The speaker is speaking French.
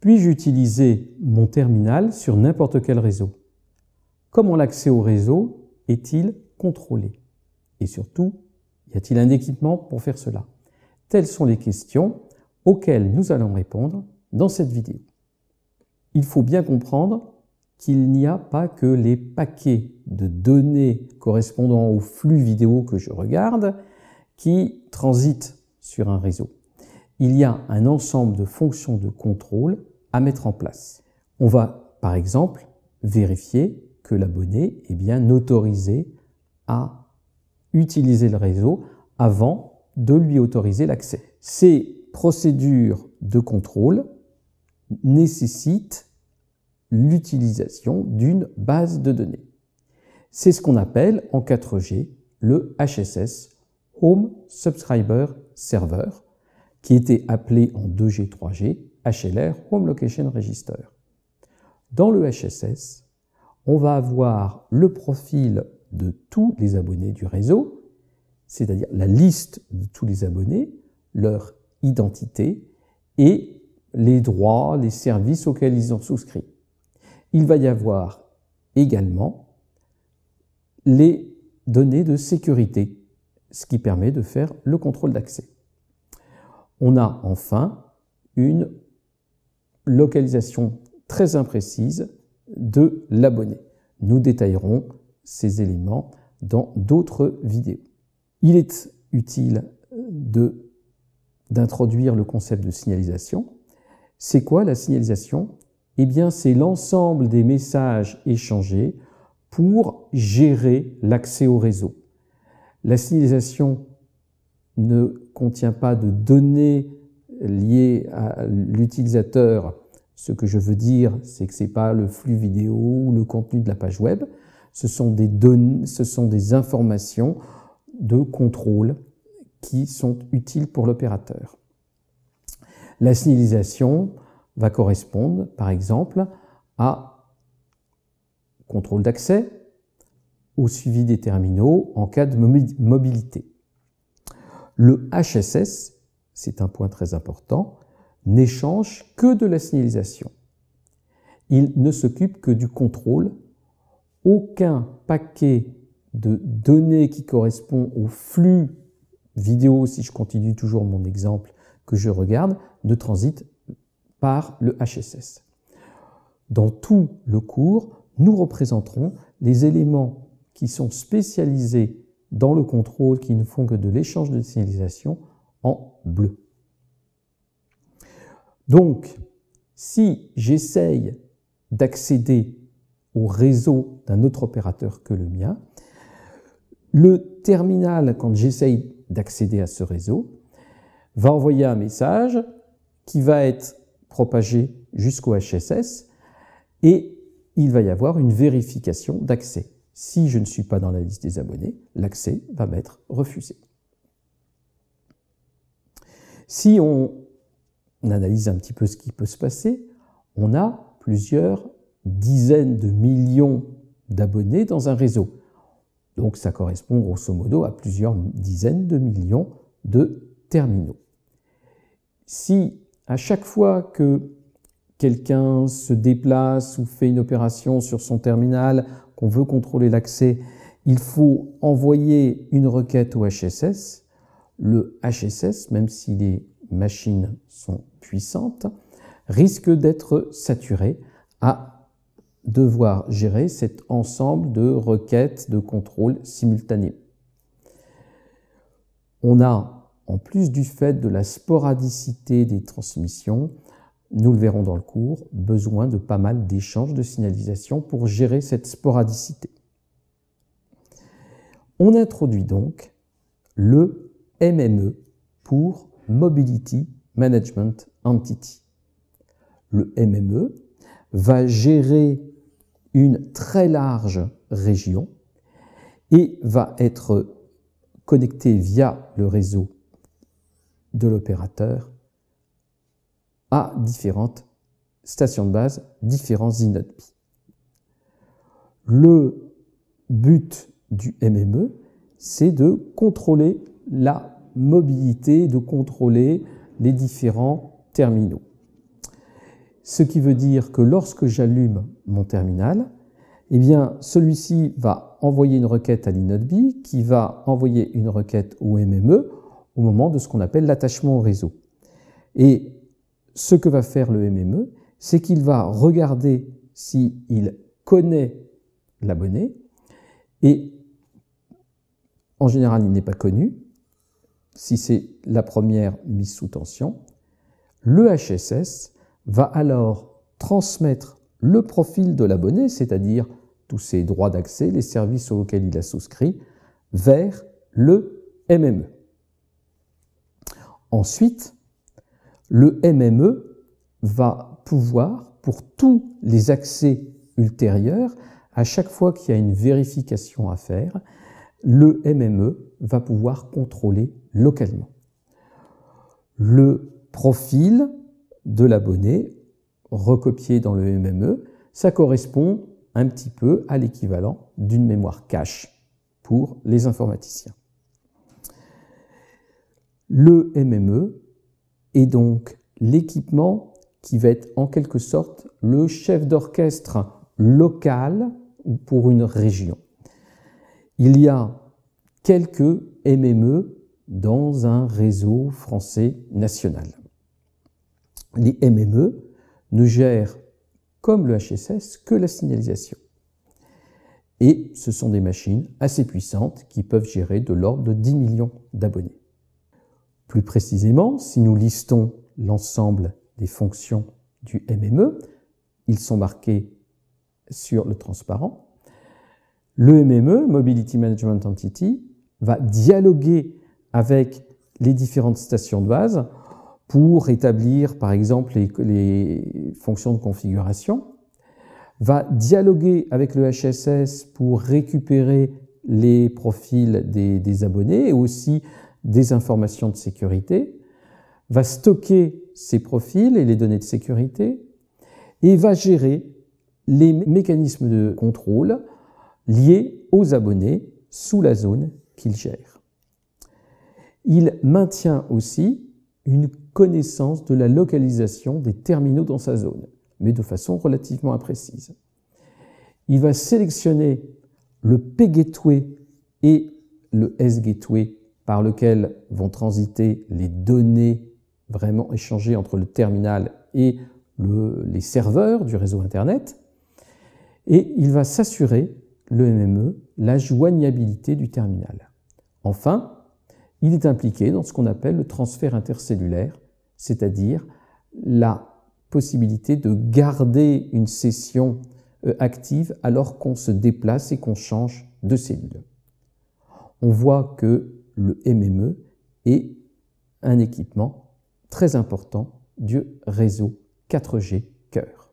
Puis-je utiliser mon terminal sur n'importe quel réseau Comment l'accès au réseau est-il contrôlé Et surtout, y a-t-il un équipement pour faire cela Telles sont les questions auxquelles nous allons répondre dans cette vidéo. Il faut bien comprendre qu'il n'y a pas que les paquets de données correspondant au flux vidéo que je regarde qui transitent sur un réseau. Il y a un ensemble de fonctions de contrôle à mettre en place. On va, par exemple, vérifier que l'abonné est bien autorisé à utiliser le réseau avant de lui autoriser l'accès. Ces procédures de contrôle nécessitent l'utilisation d'une base de données. C'est ce qu'on appelle en 4G le HSS, Home Subscriber Server, qui était appelé en 2G, 3G HLR, Home Location Register. Dans le HSS, on va avoir le profil de tous les abonnés du réseau, c'est-à-dire la liste de tous les abonnés, leur identité et les droits, les services auxquels ils ont souscrit. Il va y avoir également les données de sécurité, ce qui permet de faire le contrôle d'accès. On a enfin une localisation très imprécise de l'abonné. Nous détaillerons ces éléments dans d'autres vidéos. Il est utile d'introduire le concept de signalisation. C'est quoi la signalisation Eh bien, c'est l'ensemble des messages échangés pour gérer l'accès au réseau. La signalisation ne contient pas de données lié à l'utilisateur. Ce que je veux dire, c'est que ce n'est pas le flux vidéo ou le contenu de la page web, ce sont des données, ce sont des informations de contrôle qui sont utiles pour l'opérateur. La signalisation va correspondre, par exemple, à contrôle d'accès, au suivi des terminaux en cas de mobilité. Le HSS c'est un point très important, n'échange que de la signalisation. Il ne s'occupe que du contrôle. Aucun paquet de données qui correspond au flux vidéo, si je continue toujours mon exemple que je regarde, ne transite par le HSS. Dans tout le cours, nous représenterons les éléments qui sont spécialisés dans le contrôle, qui ne font que de l'échange de signalisation, bleu. Donc, si j'essaye d'accéder au réseau d'un autre opérateur que le mien, le terminal, quand j'essaye d'accéder à ce réseau, va envoyer un message qui va être propagé jusqu'au HSS et il va y avoir une vérification d'accès. Si je ne suis pas dans la liste des abonnés, l'accès va m'être refusé. Si on analyse un petit peu ce qui peut se passer, on a plusieurs dizaines de millions d'abonnés dans un réseau. Donc ça correspond grosso modo à plusieurs dizaines de millions de terminaux. Si à chaque fois que quelqu'un se déplace ou fait une opération sur son terminal, qu'on veut contrôler l'accès, il faut envoyer une requête au HSS, le HSS, même si les machines sont puissantes, risque d'être saturé à devoir gérer cet ensemble de requêtes de contrôle simultané. On a, en plus du fait de la sporadicité des transmissions, nous le verrons dans le cours, besoin de pas mal d'échanges de signalisation pour gérer cette sporadicité. On introduit donc le MME pour Mobility Management Entity. Le MME va gérer une très large région et va être connecté via le réseau de l'opérateur à différentes stations de base, différents INODPI. Le but du MME, c'est de contrôler la mobilité, de contrôler les différents terminaux. Ce qui veut dire que lorsque j'allume mon terminal, eh bien, celui-ci va envoyer une requête à l'inode qui va envoyer une requête au MME au moment de ce qu'on appelle l'attachement au réseau. Et ce que va faire le MME, c'est qu'il va regarder s'il connaît l'abonné et en général, il n'est pas connu si c'est la première mise sous tension, le HSS va alors transmettre le profil de l'abonné, c'est-à-dire tous ses droits d'accès, les services auxquels il a souscrit, vers le MME. Ensuite, le MME va pouvoir, pour tous les accès ultérieurs, à chaque fois qu'il y a une vérification à faire, le MME va pouvoir contrôler localement. Le profil de l'abonné recopié dans le MME, ça correspond un petit peu à l'équivalent d'une mémoire cache pour les informaticiens. Le MME est donc l'équipement qui va être en quelque sorte le chef d'orchestre local pour une région il y a quelques MME dans un réseau français national. Les MME ne gèrent, comme le HSS, que la signalisation. Et ce sont des machines assez puissantes qui peuvent gérer de l'ordre de 10 millions d'abonnés. Plus précisément, si nous listons l'ensemble des fonctions du MME, ils sont marqués sur le transparent, le MME, Mobility Management Entity, va dialoguer avec les différentes stations de base pour établir, par exemple, les, fonctions de configuration, va dialoguer avec le HSS pour récupérer les profils des, des, abonnés et aussi des informations de sécurité, va stocker ces profils et les données de sécurité, et va gérer les mécanismes de contrôle liés aux abonnés sous la zone qu'il gère. Il maintient aussi une connaissance de la localisation des terminaux dans sa zone, mais de façon relativement imprécise. Il va sélectionner le P-Gateway et le S-Gateway par lequel vont transiter les données vraiment échangées entre le terminal et les serveurs du réseau Internet. Et il va s'assurer le MME, la joignabilité du terminal. Enfin, il est impliqué dans ce qu'on appelle le transfert intercellulaire, c'est-à-dire la possibilité de garder une session euh, active alors qu'on se déplace et qu'on change de cellule. On voit que le MME est un équipement très important du réseau 4G cœur.